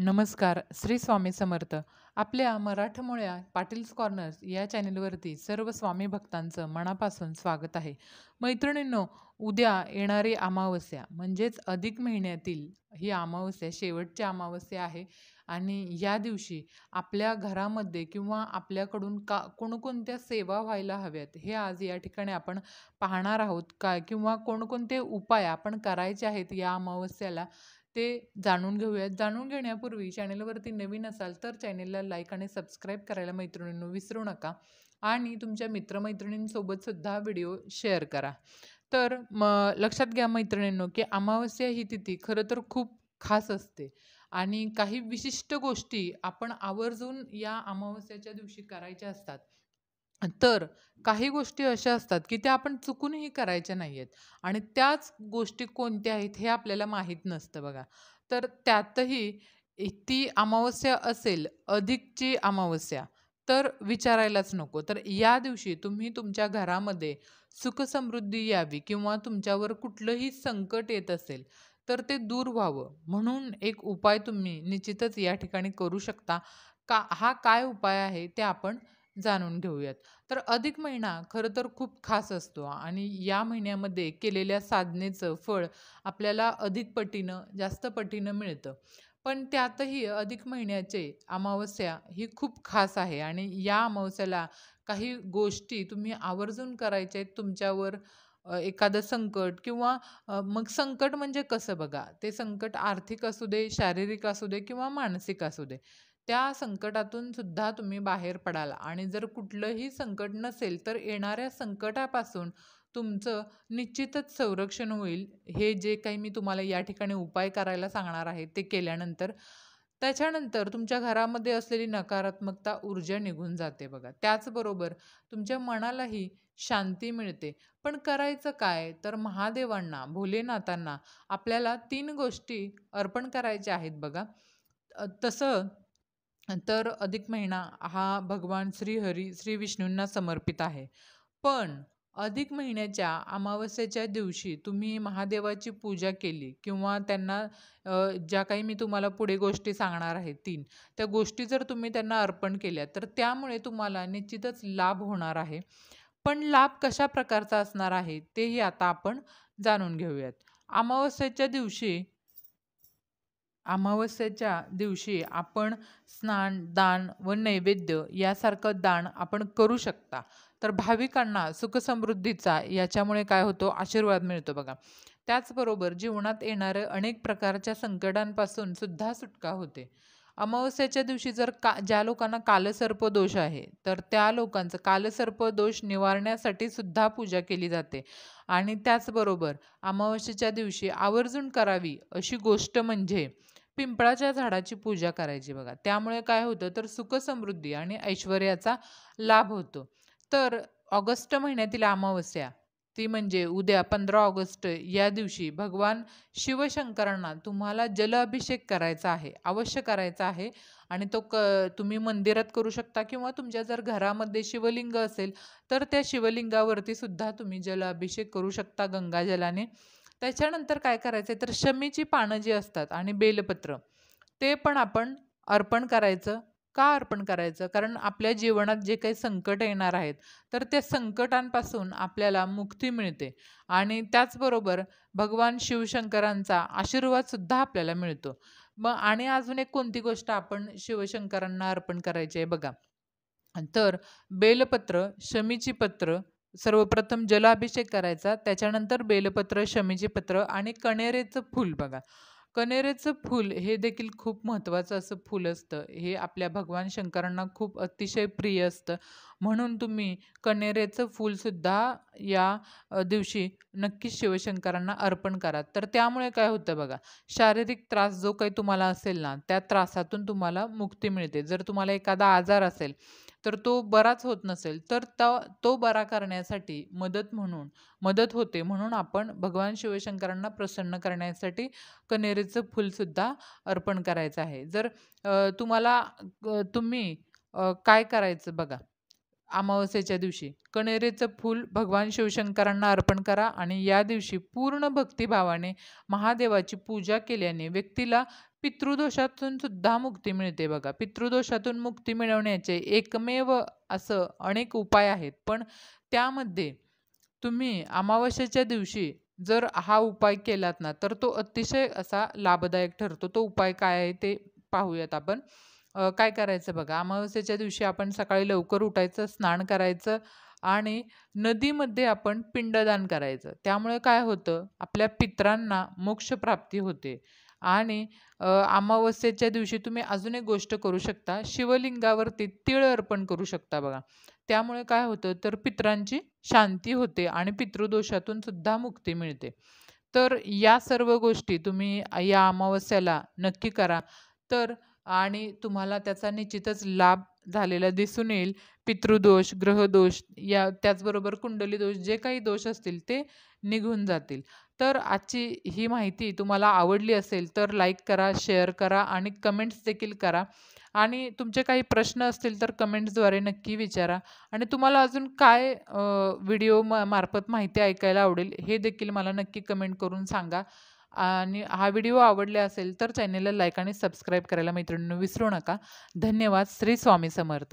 नमस्कार श्री स्वामी समर्थ आपल्या मराठमोळ्या पाटील्स कॉर्नर्स या चॅनलवरती सर्व स्वामी भक्तांचं मनापासून स्वागत आहे मैत्रिणींनो उद्या येणारी अमावस्या म्हणजेच अधिक महिन्यातील ही अमावस्या शेवटची अमावस्या आहे आणि या दिवशी आपल्या घरामध्ये किंवा आपल्याकडून का कोणकोणत्या सेवा व्हायला हव्यात हे आज या ठिकाणी आपण पाहणार आहोत का किंवा कोणकोणते उपाय आपण करायचे आहेत या अमावस्याला ते जाणून घेऊयात जाणून घेण्यापूर्वी चॅनेलवरती नवीन असाल तर चॅनेलला लाईक आणि सबस्क्राईब करायला मैत्रिणींनो विसरू नका आणि तुमच्या मित्रमैत्रिणींसोबतसुद्धा व्हिडिओ शेअर करा तर म लक्षात घ्या मैत्रिणींनो की अमावस्या ही तिथी खरं तर खूप खास असते आणि काही विशिष्ट गोष्टी आपण आवर्जून या अमावस्याच्या दिवशी करायच्या असतात तर काही गोष्टी अशा असतात की त्या आपण चुकूनही करायच्या नाही आहेत आणि त्याच गोष्टी कोणत्या आहेत हे आपल्याला माहीत नसतं बघा तर त्यातही ती अमावस्या असेल अधिकची अमावस्या तर विचारायलाच नको तर या दिवशी तुम्ही तुमच्या घरामध्ये सुखसमृद्धी यावी किंवा तुमच्यावर कुठलंही संकट येत असेल तर ते दूर व्हावं म्हणून एक उपाय तुम्ही निश्चितच या ठिकाणी करू शकता का हा काय उपाय आहे ते आपण जाणून घेऊयात. तर अधिक महिना खरं तर खूप खास असतो आणि या महिन्यामध्ये केलेल्या साधनेचं फळ आपल्याला अधिक पटीनं, जास्त पटीनं मिळतं. पण त्यातही अधिक महिन्याचे अमावस्या ही खूप खास आहे आणि या अमावस्याला काही गोष्टी तुम्ही आवर्जून करायच्या आहेत. तुमच्यावर एखादं संकट किंवा मग संकट म्हणजे कसं बघा, ते संकट आर्थिक असू दे, शारीरिक असू दे किंवा मानसिक असू दे. त्या संकटातून सुद्धा तुम्ही बाहेर पडाल आणि जर कुठलंही संकट नसेल, तर येणाऱ्या संकटापासून तुमचं निश्चितच संरक्षण होईल. हे जे काही मी तुम्हाला या ठिकाणी उपाय करायला सांगणार आहे, ते केल्यानंतर. त्याच्यानंतर तुमच्या घरामध्ये असलेली नकारात्मकता ऊर्जा निघून जाते बघा. त्याचबरोबर तुमच्या मनालाही शांती मिळते पण करायचं काय तर महादेवांना भोलेनाथांना आपल्याला तीन गोष्टी अर्पण करायच्या आहेत बघा तसं तर अधिक महिना हा भगवान श्रीहरी श्री विष्णूंना समर्पित आहे पण अधिक महिन्याच्या अमावस्येच्या दिवशी तुम्ही महादेवाची पूजा केली किंवा त्यांना ज्या काही मी तुम्हाला पुढे गोष्टी सांगणार आहे तीन त्या गोष्टी जर तुम्ही त्यांना अर्पण केल्या तर त्यामुळे तुम्हाला निश्चितच लाभ होणार आहे पण लाभ कशा प्रकारचा असणार आहे तेही आता आपण जाणून घेऊयात अमावस्येच्या दिवशी अमावस्येच्या दिवशी आपण स्नान दान व नैवेद्य यासारखं दान आपण करू शकता तर भाविकांना सुखसमृद्धीचा याच्यामुळे काय होतो आशीर्वाद मिळतो बघा त्याचबरोबर जीवनात येणाऱ्या अनेक प्रकारच्या संकटांपासून सुद्धा सुटका होते अमावस्याच्या दिवशी जर का ज्या लोकांना कालसर्प दोष आहे तर त्या लोकांचं कालसर्प दोष निवारण्यासाठी सुद्धा पूजा केली जाते आणि त्याचबरोबर अमावस्याच्या दिवशी आवर्जून करावी अशी गोष्ट म्हणजे पिंपळाच्या झाडाची पूजा करायची बघा त्यामुळे काय होतं तर सुखसमृद्धी आणि ऐश्वर्याचा लाभ होतो तर ऑगस्ट महिन्यातील अमावस्या ती म्हणजे उद्या पंधरा ऑगस्ट या दिवशी भगवान शिवशंकरांना तुम्हाला जल अभिषेक करायचा आहे अवश्य करायचा आहे आणि तो क तुम्ही मंदिरात करू शकता किंवा तुमच्या जर घरामध्ये शिवलिंग असेल तर त्या शिवलिंगावरती सुद्धा तुम्ही जल अभिषेक करू शकता गंगाजलाने त्याच्यानंतर काय करायचं तर शमीची पानं जी असतात आणि बेलपत्र ते पण आपण अर्पण करायचं का अर्पण करायचं कारण आपल्या जीवनात जे काही संकट येणार आहेत तर त्या संकटांपासून आपल्याला मुक्ती मिळते आणि त्याचबरोबर भगवान शिवशंकरांचा आशीर्वादसुद्धा आपल्याला मिळतो मग आणि अजून एक कोणती गोष्ट आपण शिवशंकरांना अर्पण करायची आहे बघा तर बेलपत्र शमीची पत्र सर्वप्रथम जलाभिषेक करायचा त्याच्यानंतर बेलपत्र शमीची पत्र आणि कणेरेचं फूल बघा कनेरेचं फूल हे देखील खूप महत्त्वाचं असं फूल असतं हे आपल्या भगवान शंकरांना खूप अतिशय प्रिय असतं म्हणून तुम्ही कनेरेचं फूलसुद्धा या दिवशी नक्कीच शिवशंकरांना अर्पण करा तर त्यामुळे काय होतं बघा शारीरिक त्रास जो काही तुम्हाला असेल ना त्या त्रासातून तुम्हाला मुक्ती मिळते जर तुम्हाला एखादा आजार असेल तर तो बराच होत नसेल तर तो बरा करण्यासाठी मदत म्हणून मदत होते म्हणून आपण भगवान शिवशंकरांना प्रसन्न करण्यासाठी फूल फुलसुद्धा अर्पण करायचं आहे जर तुम्हाला तुम्ही काय करायचं बघा अमावस्येच्या दिवशी कणेरेचं फूल भगवान शिवशंकरांना अर्पण करा आणि या दिवशी पूर्ण भक्तिभावाने महादेवाची पूजा केल्याने व्यक्तीला पितृदोषातून सुद्धा मुक्ती मिळते बघा पितृदोषातून मुक्ती मिळवण्याचे एकमेव असं अनेक उपाय आहेत पण त्यामध्ये तुम्ही अमावस्येच्या दिवशी जर हा उपाय केलात ना तर तो अतिशय असा लाभदायक ठरतो तो उपाय काय आहे ते पाहूयात आपण काय करायचं बघा अमावस्येच्या दिवशी आपण सकाळी लवकर उठायचं स्नान करायचं आणि नदीमध्ये आपण पिंडदान करायचं त्यामुळे काय होतं आपल्या पित्रांना प्राप्ती होते आणि अमावस्येच्या दिवशी तुम्ही अजून एक गोष्ट करू शकता शिवलिंगावरती तिळ अर्पण करू शकता बघा त्यामुळे काय होतं तर पित्रांची शांती होते आणि पितृदोषातून सुद्धा मुक्ती मिळते तर या सर्व गोष्टी तुम्ही या अमावस्याला नक्की करा तर आणि तुम्हाला त्याचा निश्चितच लाभ झालेला दिसून येईल पितृदोष ग्रहदोष या त्याचबरोबर कुंडली दोष जे काही दोष असतील ते निघून जातील तर आजची ही माहिती तुम्हाला आवडली असेल तर लाईक करा शेअर करा आणि कमेंट्स देखील करा आणि तुमचे काही प्रश्न असतील तर कमेंट्सद्वारे नक्की विचारा आणि तुम्हाला अजून काय व्हिडिओ म मार्फत माहिती ऐकायला आवडेल हे देखील मला नक्की कमेंट करून सांगा आणि हा व्हिडिओ आवडला असेल तर चॅनेलला लाईक आणि सबस्क्राईब करायला मैत्रिणींनो विसरू नका धन्यवाद श्री स्वामी समर्थ